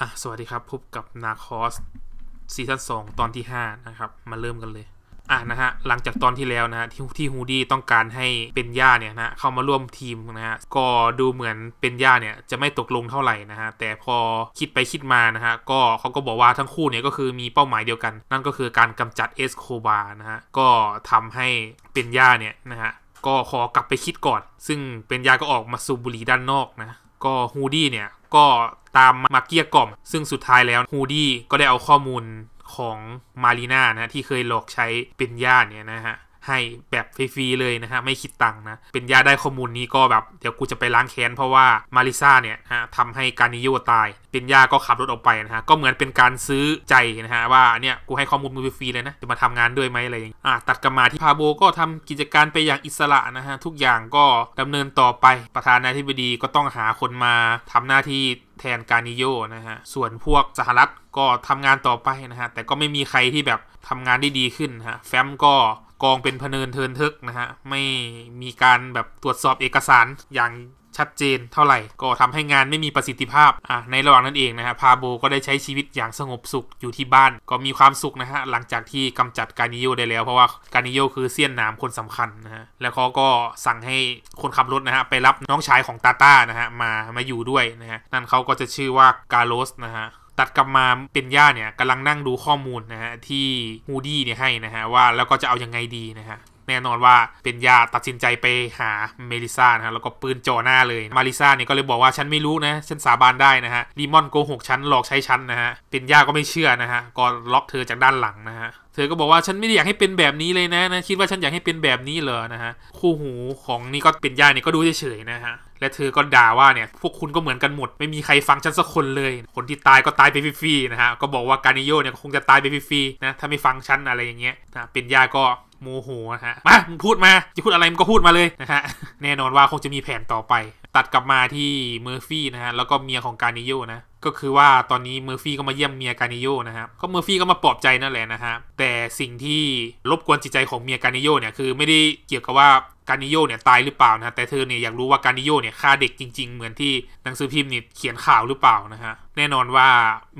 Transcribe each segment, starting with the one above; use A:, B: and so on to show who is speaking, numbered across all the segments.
A: อ่ะ สวัสดีครับ พบกับนาคอสซีซั่นสองตอนที่ 5 นะครับ มาเริ่มกันเลย อ่ะนะฮะ หลังจากตอนที่แล้วนะฮะ ที่ที่ฮูดี้ต้องการให้เป็นย่าเนี่ยนะเข้ามาร่วมทีมนะฮะ ก็ดูเหมือนเป็นย่าเนี่ย จะไม่ตกลงเท่าไหร่นะฮะ แต่พอคิดไปคิดมานะฮะ ก็เขาก็บอกว่าทั้งคู่เนี่ยก็คือมีเป้าหมายเดียวกัน นั่นก็คือการกำจัดเอสโคบานะฮะก็ทำให้เป็นย่าเนี่ยนะฮะก็ขอกลับไปคิดก่อน ซึ่งเป็นย่าก็ออกมาสูบบุหรี่ด้านนอกนะก็ฮูดี้เนี่ย ก็ตามมาเกียกล่อม ซึ่งสุดท้ายแล้วฮูดี้ก็ได้เอาข้อมูลของมารีนานะที่เคยหลอกใช้เป็นญาติเนี่ยนะฮะให้แบบ ฟรีๆเลยนะ ฮะ ไม่คิด ตังค์นะ เป็นยาได้ข้อมูลนี้ก็ แบบเดี๋ยวกูจะไป ล้างแค้น เพราะว่ามาริซาเนี่ยฮะทำให้การนิโยตาย เป็นยาก็ขับรถออกไป นะฮะ ก็เหมือนเป็นการซื้อใจ นะ ฮะ ว่า เนี่ย กูให้ข้อมูลมึงฟรีเลย นะ จะ มา ทำงานด้วยไหมอะไรอย่างอ่ะตัดกลับมาที่พาโบ ก็ทำกิจการไปอย่างอิสระนะฮะทุกอย่างก็ดำเนินต่อไปประธานาธิบดีก็ต้องหาคนมา ทำหน้าที่แทนการนิโยนะฮะส่วนพวกสหรัฐก็ทำงานต่อไปนะฮะแต่ก็ไม่มีใครที่แบบทำงานได้ดีขึ้นฮะแฟ้มก็กองเป็นพเนินเทินทึกนะฮะ ไม่มีการแบบตรวจสอบเอกสารอย่างชัดเจน เท่าไหร่ก็ทำให้งานไม่มีประสิทธิภาพอ่ะในระหว่างนั้นเองนะฮะ พาโบก็ได้ใช้ชีวิตอย่างสงบสุขอยู่ที่บ้านก็มีความสุขนะฮะหลังจากที่กำจัดการนิโยได้แล้วเพราะว่าการนิโยคือเสี้ยนหนามคนสำคัญนะฮะ แล้วเขาก็สั่งให้คนขับรถนะฮะไปรับน้องชายของตาต้านะฮะมามาอยู่ด้วยนะฮะนั่นเขาก็จะชื่อว่ากาโลสนะฮะตัดกลับมาเป็นย่าเนี่ยกำลังนั่งดูข้อมูลนะฮะ ที่มูดี้เนี่ยให้นะฮะว่าแล้วก็จะเอาอยัางไงดีนะฮะแน่นอนว่าเป็นยาตัดสินใจไปหาเมลิซานะฮะแล้วก็ปืนจ่อหน้าเลยมาริซาเนี่ยก็เลยบอกว่าฉันไม่รู้ นะฉันสาบานได้นะฮะดีมอนโกหกฉันหลอกใช้ฉันนะฮะเป็นยาก็ไม่เชื่อนะฮะก็ล็อกเธอจากด้านหลังนะฮะเธอก็บอกว่าฉันไม่อยากให้เป็นแบบนี้เลยนะนะคิดว่าฉันอยากให้เป็นแบบนี้เหรอนะฮะคู่หูของนี่ก็เป็นยาเนี่ยก็ดูเฉยๆ นะฮะและเธอก็ด่าว่าเนี่ยพวกคุณก็เหมือนกันหมด ไม่มีใครฟังฉันสักคนเลยคนที่ตายก็ตายไปฟรีๆนะฮะก็บอกว่าการิโยเนี่ยคงจะตายไปฟรีๆนะถ้าไม่ฟังฉันอะไรอย่างเงี้ยนะเป็นยาก็โมโหฮะ มา มึงพูดมา จะพูดอะไรมึงก็พูดมาเลยนะฮะ แน่นอนว่าคงจะมีแผนต่อไป ตัดกลับมาที่เมอร์ฟี่นะฮะ แล้วก็เมียของการนิโยนะ ก็คือว่าตอนนี้เมอร์ฟี่ก็มาเยี่ยมเมียการนิโยนะครับ ก็เมอร์ฟี่ก็มาปลอบใจนั่นแหละนะฮะ แต่สิ่งที่รบกวนจิตใจของเมียการนิโยเนี่ยคือไม่ได้เกี่ยวกับว่าการนิโยเนี่ยตายหรือเปล่านะแต่เธอเนี่ยอยากรู้ว่าการนิโยเนี่ยฆ่าเด็กจริงๆเหมือนที่หนังสือพิมพ์เนี่ยเขียนข่าวหรือเปล่านะฮะ แน่นอนว่า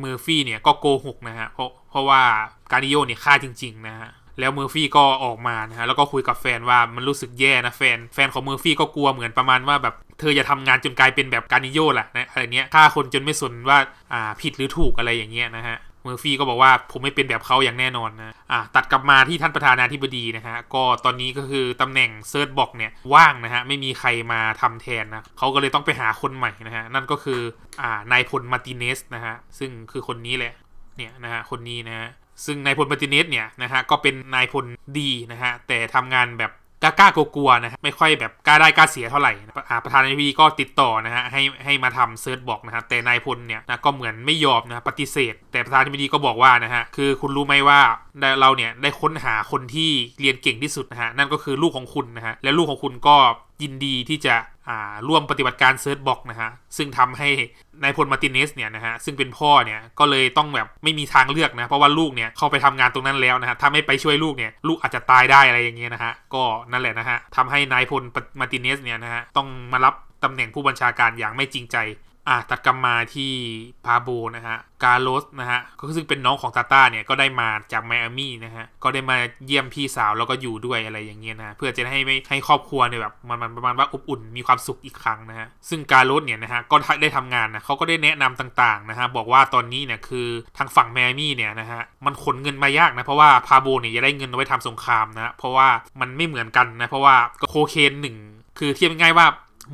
A: เมอร์ฟี่เนี่ยก็โกหกนะฮะ เพราะเพราะว่าการนิโยเนี่ยฆ่าจริง ๆนะฮะแล้วเมอร์ฟี่ก็ออกมานะฮะแล้วก็คุยกับแฟนว่ามันรู้สึกแย่นะ แฟนแฟนของเมอร์ฟี่ก็กลัวเหมือนประมาณว่าแบบ เธออย่าทำงานจนกลายเป็นแบบการนิโยแหละนะอะไรเงี้ยฆ่าคนจนไม่สนว่าอ่าผิดหรือถูกอะไรอย่างเงี้ยนะฮะเมอร์ฟี่ก็บอกว่าผมไม่เป็นแบบเขาอย่างแน่นอนนะอ่าตัดกลับมาที่ท่านประธานาธิบดีนะฮะก็ตอนนี้ก็คือตำแหน่งเซิร์ชบ็อกเนี่ยว่างนะฮะไม่มีใครมาทำแทนนะเขาก็เลยต้องไปหาคนใหม่นะฮะนั่นก็คืออ่านายพลมาติเนสนะฮะซึ่งคือคนนี้แหละเนี่ยนะฮะคนนี้นะฮะซึ่งนายพลปติเนสเนี่ยนะฮะก็เป็นนายพลดีนะฮะ แต่ทำงานแบบกล้ากล้ากลัวๆนะฮะไม่ค่อยแบบกล้าได้กล้าเสียเท่าไหร่ประธานาธิบดีก็ติดต่อนะฮะให้ให้มาทำเซิร์ชบอกนะฮะแต่นายพลเนี่ยนะก็เหมือนไม่ยอมนะปฏิเสธ แต่ประธานาธิบดีก็บอกว่านะฮะคือคุณรู้ไหมว่าเราเนี่ยได้ค้นหาคนที่เรียนเก่งที่สุดนะฮะนั่นก็คือลูกของคุณนะฮะและลูกของคุณก็ยินดีที่จะร่วมปฏิบัติการเซิร์ชบล็อกนะฮะ ซึ่งทำให้นายพลมาตินเนสเนี่ยนะฮะ ซึ่งเป็นพ่อเนี่ย ก็เลยต้องแบบไม่มีทางเลือกนะเพราะว่าลูกเนี่ยเข้าไปทำงานตรงนั้นแล้วนะฮะ ถ้าไม่ไปช่วยลูกเนี่ย ลูกอาจจะตายได้อะไรอย่างเงี้ยนะฮะ ก็นั่นแหละนะฮะทำให้นายพลมาตินเนสเนี่ยนะฮะ ต้องมารับตำแหน่งผู้บัญชาการอย่างไม่จริงใจอาตากรรมมาที่พาโบนะฮะกาโลสนะฮะ ก็ซึ่งเป็นน้องของตาต้าเนี่ย ก็ได้มาจากไมอามี่นะฮะ ก็ได้มาเยี่ยมพี่สาวแล้วก็อยู่ด้วยอะไรอย่างเงี้ยนะเพื่อจะให้ไม่ให้ครอบครัวเนี่ยแบบมันมันประมาณว่าอบอุ่น มีความสุขอีกครั้งนะฮะ ซึ่งกาโลสเนี่ยนะฮะ ก็ได้ทำงานนะเขาก็ได้แนะนำต่าง ๆ นะฮะ บอกว่าตอนนี้เนี่ยคือทางฝั่งไมอามี่เนี่ยนะฮะมันขนเงินมายากนะเพราะว่าพาโบเนี่ยจะได้เงินไว้ทำสงครามนะเพราะว่ามันไม่เหมือนกันนะเพราะว่าโคเคนหนึ่งคือเทียบง่ายว่า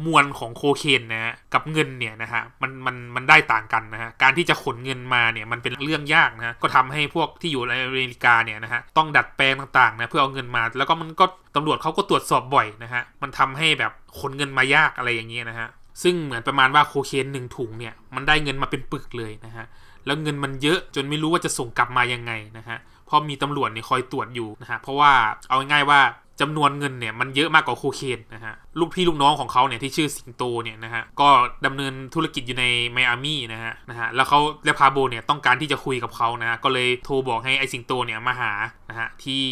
A: มวลของโคเคนนะฮะกับเงินเนี่ยนะฮะมันมันมันได้ต่างกันนะฮะการที่จะขนเงินมาเนี่ยมันเป็นเรื่องยากนะะก็ทำให้พวกที่อยู่ในอเมริกาเนี่ยนะฮะต้องดัดแปลงต่างๆนะเพื่อเอาเงินมาแล้วก็มันก็ตำรวจเขาก็ตรวจสอบบ่อยนะฮะมันทำให้แบบขนเงินมายากอะไรอย่างเงี้ยนะฮะซึ่งเหมือนประมาณว่าโคเคนหนึ่งถุงเนี่ยมันได้เงินมาเป็นปึกเลยนะฮะแล้วเงินมันเยอะจนไม่รู้ว่าจะส่งกลับมายังไงนะฮะเพราะมีตำรวจเนี่ยคอยตรวจอยู่นะฮะเพราะว่าเอาง่ายๆว่าจำนวนเงินเนี่ยมันเยอะมากกว่าโคเคนนะฮะลูกพี่ลูกน้องของเขาเนี่ยที่ชื่อสิงโตเนี่ยนะฮะก็ดำเนินธุรกิจอยู่ในไมอามี่นะฮะนะฮะ แล้วเขาเลพาโบเนี่ยต้องการที่จะคุยกับเขานะ ก็เลยโทรบอกให้ไอสิงโตเนี่ยมาหานะฮะที่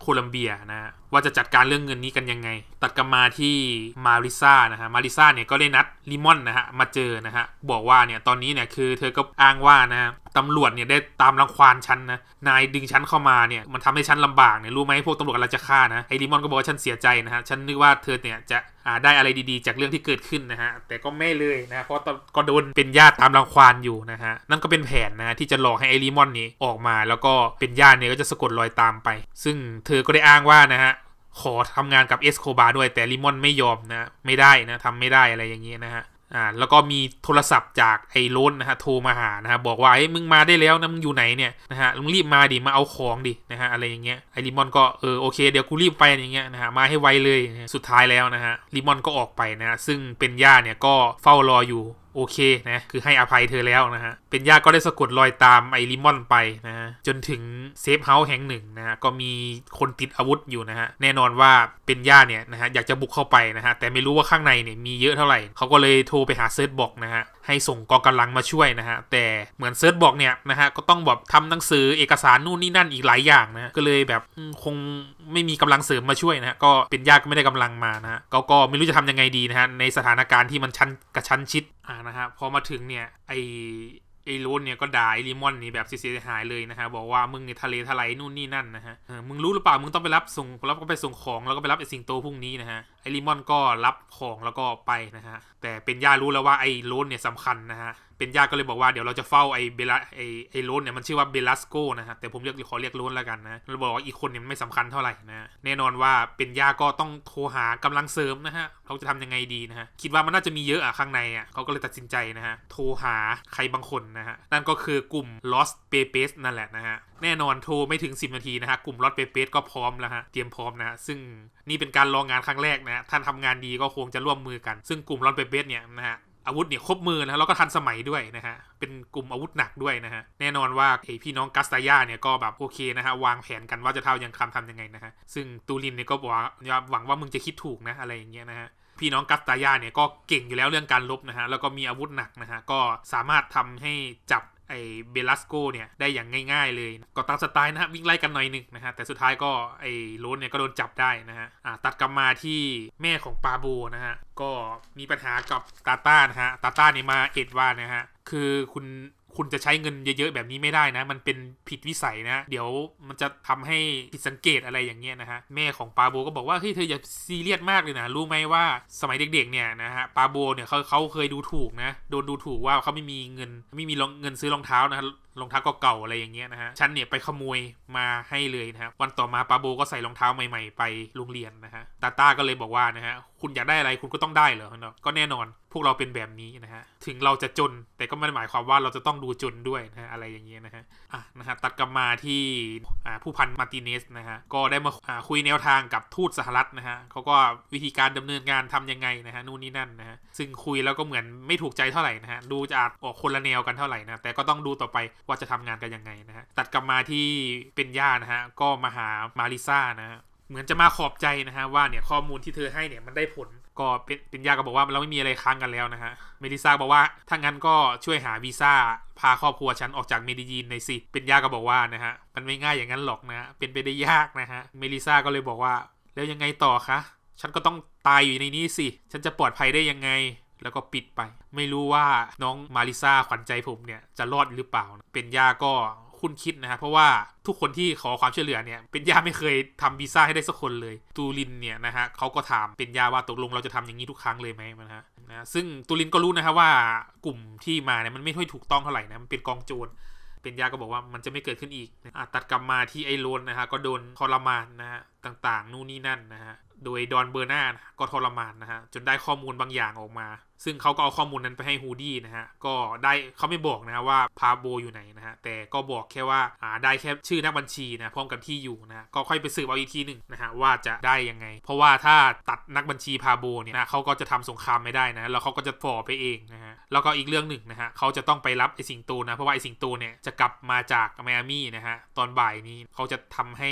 A: โคลัมเบียนะฮะว่าจะจัดการเรื่องเงินนี้กันยังไง ตัดกันมาที่มาริซ่านะฮะมาริซ่าเนี่ยก็ได้นัดลิมอนนะฮะมาเจอนะฮะบอกว่าเนี่ยตอนนี้เนี่ยคือเธอก็อ้างว่านะตำรวจเนี่ยได้ตามรังควานฉันนะนายดึงฉันเข้ามาเนี่ยมันทำให้ฉันลำบากเนี่ยรู้ไหมพวกตำรวจกำลังจะฆ่านะไอ้ลิมอนก็บอกว่าฉันเสียใจนะฮะฉันนึกว่าเธอเนี่ยจะอ่าได้อะไรดีๆ จากเรื่องที่เกิดขึ้นนะฮะแต่ก็ไม่เลยนะเพราะก็โดนเป็นญาติตามรังควานอยู่นะฮะนั่นก็เป็นแผนนะที่จะหลอกให้ไอ้ลิมอนนี้ออกมา แล้วก็เป็นญาติเนี่ยก็จะสะกดรอยตามไป ซึ่งเธอก็ได้อ้างว่านะฮะขอทำงานกับเอสโคบาด้วยแต่ ลิมอนไม่ยอมนะไม่ได้นะทำไม่ได้อะไรอย่างเงี้ยนะฮะอ่าแล้วก็มีโทรศัพท์จากไอ้โรนนะฮะโทรมาหานะฮะบอกว่าเฮ้ยมึงมาได้แล้วนะมึงอยู่ไหนเนี่ยนะฮะมึงรีบมาดิมาเอาของดินะฮะอะไรอย่างเงี้ยไอ้ลิมอนก็เออโอเค เดี๋ยว กูรีบไปอย่างเงี้ยนะฮะมาให้ไวเลยสุดท้ายแล้วนะฮะลิมอนก็ออกไปนะฮะซึ่งเป็นย่าเนี่ยก็เฝ้ารออยู่โอเคนะ คือให้อภัยเธอแล้วนะฮะ เป็นยตาก็ได้สะกดรอยตามไอริมอนไปนะฮะจนถึงเซฟเฮาส์แห่งหนึ่งนะฮะ ก็มีคนติดอาวุธอยู่นะฮะ แน่นอนว่าเป็นยตาเนี่ยนะฮะ อยากจะบุกเข้าไปนะฮะ แต่ไม่รู้ว่าข้างในเนี่ยมีเยอะเท่าไหร่ เขาก็เลยโทรไปหาเซิร์ชบอกนะฮะให้ส่งกองกำลังมาช่วยนะฮะแต่เหมือนเซิร์ชบอกเนี่ยนะฮะก็ต้องแบบทำหนังสือเอกสารนู่นนี่นั่นอีกหลายอย่างนะก็เลยแบบคงไม่มีกำลังเสริมมาช่วยนะฮะก็เป็นญาติก็ไม่ได้กำลังมานะฮะก็ก็ไม่รู้จะทำยังไงดีนะฮะในสถานการณ์ที่มันชั้นกระชั้นชิดอ่านะฮะพอมาถึงเนี่ยไอไอ้รูนเนี่ยก็ด่าไอริมอนนี่แบบเสียหายเลยนะฮะบอกว่ามึงเนี่ยทะเลทลายนู่นนี่นั่นนะฮะมึงรู้หรือเปล่ามึงต้องไปรับส่งรับก็ไปส่งของแล้วก็ไปรับไอสิงโตพรุ่งนี้นะฮะไอริมอนก็รับของแล้วก็ไปนะฮะ แต่เป็นย่ารู้แล้วว่าไอ้รูนเนี่ยสำคัญนะฮะเป็นญาติก็เลยบอกว่าเดี๋ยวเราจะเฝ้าไอเบลไอไอโรนเนี่ยมันชื่อว่าเบลัสโกนะฮะ แต่ผมเรียกขอเรียกโรนแล้วกันนะเราบอกว่าอีกคนเนี่ยไม่สำคัญเท่าไหร่นะแน่นอนว่าเป็นญาติก็ต้องโทรหากำลังเสริม นะฮะเขาจะทำยังไงดีนะฮะ คิดว่ามันน่าจะมีเยอะอะข้างในอะเขาก็เลยตัดสินใจนะฮะ โทรหาใครบางคนนะฮะ นั่นก็คือกลุ่ม Lost p a p e s นั่นแหละนะฮะแน่นอนโทรไม่ถึง 10 นาทีนะฮะกลุ่ม Lost p a p e s ก็พร้อมแล้วฮะเตรียมพร้อมนะฮะซึ่งนี่เป็นการลองงานครั้งแรกนะท่านทำงานดีก็คงจะร่วมมือกันซึ่งกลุ่มลอ s เปเปสเนี่ยนะฮะอาวุธเนี่ยครบมือนะแล้วก็ทันสมัยด้วยนะฮะ เป็นกลุ่มอาวุธหนักด้วยนะฮะแน่นอนว่าไอพี่น้องกัสตายาเนี่ยก็แบบ โอเคนะฮะวางแผนกันว่าจะเท่ายังคำทำยังไงนะฮะซึ่งตูรินเนี่ยก็บอกว่าหวังว่ามึงจะคิดถูกนะ อะไรอย่างเงี้ยนะฮะพี่น้องกัสตายาเนี่ยก็เก่งอยู่แล้วเรื่องการลบนะฮะ แล้วก็มีอาวุธหนักนะฮะก็สามารถทำให้จับไอเบลัสโกเนี่ย ได้อย่างง่าย ๆ เลย ก็ตามสไตล์นะฮะวิ่งไล่กันหน่อยนึงนะฮะ แต่สุดท้ายก็ไอโรนเนี่ยก็โดนจับได้นะฮะอ่าตัดกลับมาที่แม่ของปาโบนะฮะ ก็มีปัญหากับตาต้านะฮะตาต้านี่มาเอ็ดว่านะฮะ คือคุณคุณจะใช้เงินเยอะ ๆแบบนี้ไม่ได้นะ มันเป็นผิดวิสัยนะ เดี๋ยวมันจะ ทำ ให้ผิดสังเกตอะไรอย่างเงี้ยนะ ฮะ แม่ของปาโบก็บอกว่าเฮ้ยเธออย่าซีเรียส มากเลยนะ รู้ไหมว่าสมัยเด็กๆเนี่ย นะฮะ ปาโบ เนี่ยเขาเขาเคยดูถูกนะ โดน ดูถูกว่าเขาไม่มีเงินไม่มีเงินซื้อรองเท้านะรองเท้าเก่าๆอะไรอย่างเงี้ยนะฮะฉันเนี่ย ไปขโมยมาให้เลยนะฮะวันต่อมาปาโบก็ใส่รองเท้าใหม่ ๆ ไปโรงเรียนนะฮะตาต้าก็เลยบอกว่านะฮะ คุณอยากได้อะไรคุณก็ต้องได้ เหรอเนาะก็แน่นอนพวกเราเป็นแบบนี้นะฮะ ถึงเราจะจนแต่ก็ไม่ได้หมายความว่าเราจะต้องดูจนด้วยนะฮะอะไรอย่างเงี้ยนะฮะอ่ะนะฮะตัดกลับมาที่อ่าผู้พันมาติเนสนะฮะก็ได้มาาคุยแนวทางกับทูตสหรัฐนะฮะเขาก็วิธีการดำเนินงานทํำยังไงนะฮะนู่นนี่นั่นนะฮะซึ่งคุยแล้วก็เหมือนไม่ถูกใจเท่าไหร่นะฮะดูจะอาจออกคนละแนวกันเท่าไหร่นะแต่ก็ต้องดูต่อไปว่าจะทำงานกันยังไงนะฮะ ตัดกลับมาที่เป็นย่านะฮะ ก็มาหามาริซ่านะฮะ เหมือนจะมาขอบใจนะฮะ ว่าเนี่ยข้อมูลที่เธอให้เนี่ยมันได้ผลก็เป็นเป็นยาก็บอกว่าเราไม่มีอะไรค้างกันแล้วนะฮะเมดิซ่าบอกว่าถ้างั้นก็ช่วยหาวีซ่าพาครอบครัวฉันออกจากเมดิยีนในสิ เป็นยาก็บอกว่านะฮะมันไม่ง่ายอย่างนั้นหรอกนะเป็นไปได้ยากนะฮะเมดิซ่าก็เลยบอกว่าแล้วยังไงต่อคะฉันก็ต้องตายอยู่ในนี้สิ ฉันจะปลอดภัยได้ยังไงแล้วก็ปิดไปไม่รู้ว่าน้องมาริซาขวัญใจผมเนี่ยจะรอดหรือเปล่า เป็นย่าก็คุณคิดนะฮะเพราะว่าทุกคนที่ขอความช่วยเหลือเนี่ยเป็นย่าไม่เคยทำวีซ่าให้ได้สักคนเลย ตูลินเนี่ยนะฮะเขาก็ถามเป็นย่าว่าตกลงเราจะทำอย่างนี้ทุกครั้งเลยไหมนะฮะนะซึ่งตูลินก็รู้นะฮะว่ากลุ่มที่มาเนี่ยมันไม่ค่อยถูกต้องเท่าไหร่นะมันเป็นกองโจรเป็นยาก็บอกว่ามันจะไม่เกิดขึ้นอีกนะตัดกลับมาที่ไอโรนนะฮะก็โดนทรมานนะฮะต่าง ๆ นู่นนี่นั่นนะฮะโดยดอนเบอร์นาก็ทรมานนะฮะ จนได้ข้อมูลบางอย่างออกมา ซึ่งเขาก็เอาข้อมูลนั้นไปให้ฮูดี้ นะฮะก็ได้เขาไม่บอกนะว่าพาโบอยู่ไหนนะฮะ แต่ก็บอกแค่ว่าอ่าได้แค่ชื่อนักบัญชีนะพร้อมกับที่อยู่นะก็ค่อยไปสืบเอาอีกทีหนึ่งนะฮะ ว่าจะได้ยังไง เพราะว่าถ้าตัดนักบัญชีพาโบเนี่ยนะเขาก็จะทำสงครามไม่ได้นะแล้วเขาก็จะฝ่อไปเองนะฮะแล้วก็อีกเรื่องหนึ่งนะฮะเขาจะต้องไปรับไอสิงโตนะเพราะว่าไอสิงโตเนี่ยจะกลับมาจากไมอามี่นะฮะตอนบ่ายนี้เขาจะทำให้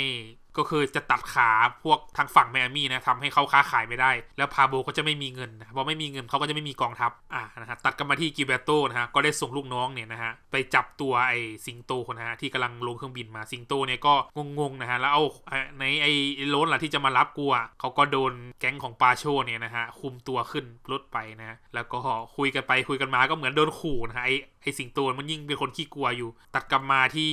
A: ก็คือจะตัดขาพวกทางฝั่งแมมมี่นะทำให้เขาค้าขายไม่ได้ แล้วพาโบก็จะไม่มีเงินพอไม่มีเงินเขาก็จะไม่มีกองทัพอ่านะฮะตัดกันมาที่กิเบโตนะฮะก็ได้ส่งลูกน้องเนี่ยนะฮะ ไปจับตัวไอ้สิงโตนะฮะที่กำลังลงเครื่องบินมาสิงโตเนี่ยก็งงๆนะฮะแล้วเอาในไอ้โรนล่ะที่จะมารับกูอ่ะเขาก็โดนแก๊งของปาโชเนี่ยนะฮะคุมตัวขึ้นรถไปนะแล้วก็คุยกันไปคุยกันมาก็เหมือนโดนขู่นะฮะไอ้ไอ้สิงโตมันยิ่งเป็นคนขี้กลัวอยู่ ตัดกลับมาที่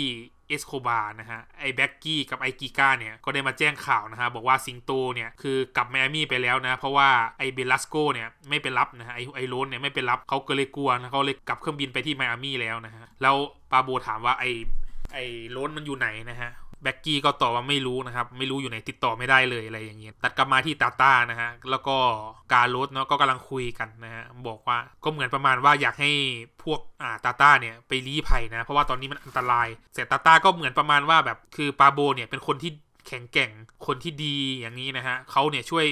A: เอสโคบาร์นะฮะไอแบ็กกี้กับไอกีก้าเนี่ยก็ได้มาแจ้งข่าวนะฮะบอกว่าสิงโตเนี่ย คือกลับ ไมอามี่ไปแล้ว นะเพราะว่าไอเบลัสโกเนี่ยไม่ไปรับนะฮะไอไอโรนเนี่ยไม่ไปรับเขาก็เลยกลัวนะเขาเลยกลับเครื่องบินไปที่ไมอามี่แล้วนะฮะแล้วปาโบถามว่า ไอไอโรนมันอยู่ไหนนะฮะแบ็กกี้ก็ตอบว่าไม่รู้ นะครับ ไม่รู้อยู่ไหนติดต่อไม่ได้เลย อะไร อย่างเงี้ยตัดกลับมาที่ ตาตานะฮะแล้วก็กาโรสเนาะก็กำลังคุยกันนะฮะบอกว่าก็เหมือนประมาณว่าอยากให้พวกอ่าตาตาเนี่ย ไปลี้ภัยนะ เพราะว่าตอนนี้มันอันตราย เสร็จ ตาตาก็เหมือนประมาณว่า แบบคือปาโบเนี่ยเป็นคนที่แข็งแกร่งคนที่ดีอย่างนี้นะฮะเขาเนี่ยช่วย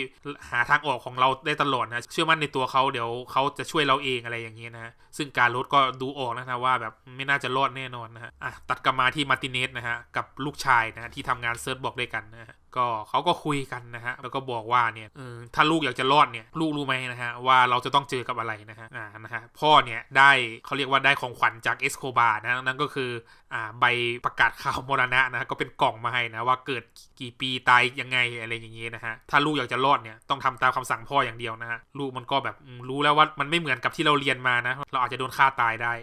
A: หาทางออกของเราได้ตลอดนะ เชื่อมั่นในตัวเขาเดี๋ยวเขาจะช่วยเราเองอะไรอย่างนี้นะ ซึ่งการลดก็ดูออกนะนะว่าแบบไม่น่าจะรอดแน่นอนนะฮะ อ่ะตัดกลับมาที่มาร์ติเนสนะฮะกับลูกชายนะที่ทำงานเซิร์ชบอกด้วยกันนะฮะก็เขาก็คุยกันนะฮะ แล้วก็บอกว่าเนี่ยถ้าลูกอยากจะรอดเนี่ย ลูก รู้ไหมนะฮะว่าเราจะต้องเจอกับอะไรนะฮะอ่านะฮะพ่อเนี่ย ได้เขาเรียกว่าได้ของขวัญจากเอสโคบาร์นะนั่นก็คืออ่าใบประกาศข่าวมรณะนะก็เป็นกล่องมาให้นะ ว่าเกิดกี่ปีตายยังไงอะไรอย่างเงี้นะฮะถ้าลูกอยากจะรอดเนี่ยต้องทำตามคำสั่งพ่ออย่างเดียวนะฮะลูกมันก็แบบรู้แล้วว่ามันไม่เหมือนกับที่เราเรียนมานะเราอาจจะโดนฆ่าตายได้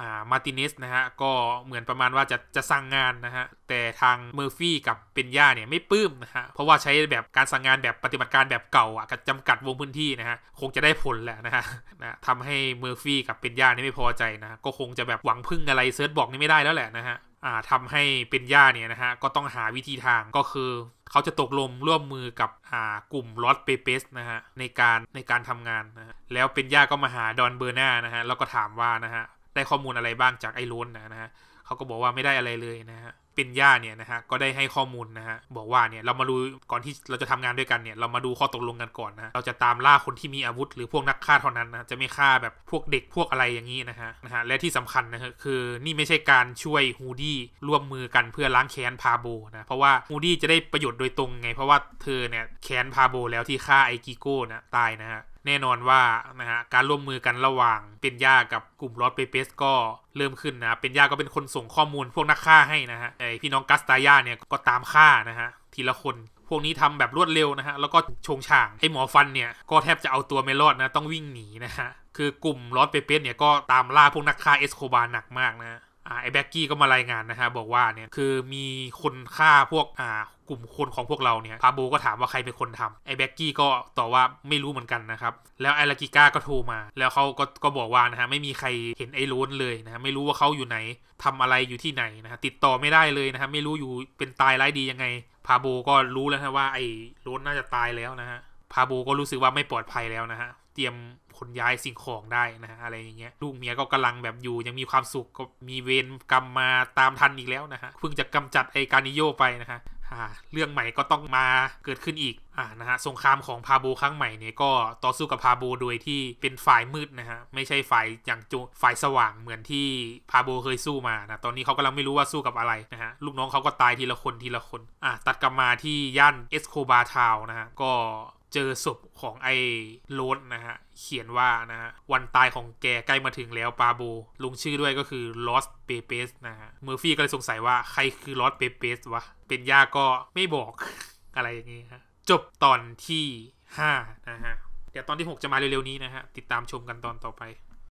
A: อ่ามาตินิสนะฮะก็เหมือนประมาณว่าจะ จะสั่งงานนะฮะ แต่ทางเมอร์ฟี่กับเป็นย่าเนี่ยไม่ปลื้มนะฮะเพราะว่าใช้แบบการสั่งงานแบบปฏิบัติการแบบเก่าอ่ะจำกัดวงพื้นที่นะฮะ คงจะได้ผลแหละนะฮะนะทำให้เมอร์ฟี่กับเป็นย่านี่ไม่พอใจนะก็คงจะแบบหวังพึ่งอะไรเซิร์ชบอกนี่ไม่ได้แล้วแหละนะฮะอ่าทำให้เป็นย่าเนี่ยนะฮะก็ต้องหาวิธีทางก็คือเขาจะตกลงร่วมมือกับอ่ากลุ่มลอสเปเปสนะฮะในการในการทำงานนะแล้วเป็นย่าก็มาหาดอนเบอร์นานะฮะแล้วก็ถามว่านะฮะได้ข้อมูลอะไรบ้างจากไอล้นนะฮะเขาก็บอกว่าไม่ได้อะไรเลยนะฮะ เป็นย่าเนี่ยนะฮะก็ได้ให้ข้อมูลนะฮะ บอกว่าเนี่ยเรามาดูก่อนที่เราจะทำงานด้วยกันเนี่ยเรามาดูข้อตกลงกันก่อนนะ เราจะตามล่าคนที่มีอาวุธ หรือพวกนักฆ่าเท่านั้นนะจะไม่ฆ่าแบบพวกเด็กพวกอะไรอย่างนี้นะฮะนะฮะและที่สำคัญนะฮะคือนี่ไม่ใช่การช่วยฮูดี้ร่วมมือกันเพื่อล้างแค้นพาโบนะเพราะว่าฮูดี้จะได้ประโยชน์โดยตรงไงเพราะว่าเธอเนี่ยแค้นพาโบแล้วที่ฆ่าไอกิโก้นะตายนะฮะแน่นอนว่า นะฮะ การร่วมมือกันระหว่างเป็นย่ากับกลุ่มลอดเปเปส ก็เริ่มขึ้นนะเป็นย่าก็เป็นคนส่งข้อมูล พวกนักฆ่าให้นะฮะไอพี่น้องกัสตายาเนี่ยก็ตามฆ่านะฮะทีละคนพวกนี้ทำแบบรวดเร็วนะฮะแล้วก็ชงช่างไอหมอฟันเนี่ยก็แทบจะเอาตัวไม่รอดนะต้องวิ่งหนีนะฮะคือกลุ่มลอดเปเปสเนี่ยก็ตามล่าพวกนักฆ่าเอสโคบาหนักมากนะไอ้แบ็กกี้ก็มารายงานนะฮะบอกว่าเนี่ยคือมีคนฆ่าพวกอ่ากลุ่มคนของพวกเราเนี่ยพาโบก็ถามว่าใครเป็นคนทำไอ้แบ็กกี้ก็ตอบว่าไม่รู้เหมือนกันนะครับแล้วไอลากิก้าก็โทรมา แล้วเขาก็ก็บอกว่านะฮะไม่มีใครเห็นไอ้โรนเลยนะฮะไม่รู้ว่าเขาอยู่ไหน ทำอะไรอยู่ที่ไหนนะฮะติดต่อไม่ได้เลยนะฮะไม่รู้อยู่เป็นตายไร้ดียังไงพาโบก็รู้แล้วนะว่าไอ้โรนน่าจะตายแล้วนะฮะพาโบก็รู้สึกว่าไม่ปลอดภัยแล้วนะฮะเตรียมขนย้ายสิ่งของได้ นะ ฮะ อะไร อย่างเงี้ย ลูก เมีย ก็กำลังแบบอยู่ยังมีความสุข ก็ มีเวรกรรมมาตาม ทัน อีกแล้ว นะฮะเพิ่งจะกำจัดไอการิโยไปนะฮะ เรื่องใหม่ ก็ต้องมาเกิดขึ้นอีก อ่านะฮะสงครามของ พาโบครั้งใหม่ เนี่ยก็ต่อสู้กับพาโบโดยที่เป็นฝ่ายมืดนะฮะไม่ใช่ฝ่ายอย่างโจฝ่ายสว่างเหมือนที่พาโบเคยสู้มานะตอนนี้เขากำลังไม่รู้ว่าสู้กับอะไรนะฮะลูกน้องเขาก็ตายทีละคนทีละคนอ่าตัดกลับมาที่ย่านเอสโคบาทาวนะฮะก็เจอศพของ ไอ้โรดนะฮะ เขียนว่า นะฮะ วันตายของแก ใกล้มาถึงแล้ว ปาโบลงชื่อด้วยก็คือ ลอส เปเปส นะฮะ เมอร์ฟี่ก็ เลย สงสัยว่าใครคือ ลอสเปเปส วะ เป็นย่า ก็ไม่บอก อะไร อย่างงี้ ฮะ จบตอนที่ 5 นะฮะ เดี๋ยวตอนที่ 6 จะมา เร็วๆนี้ นะฮะ ติดตามชมกันตอนต่อไป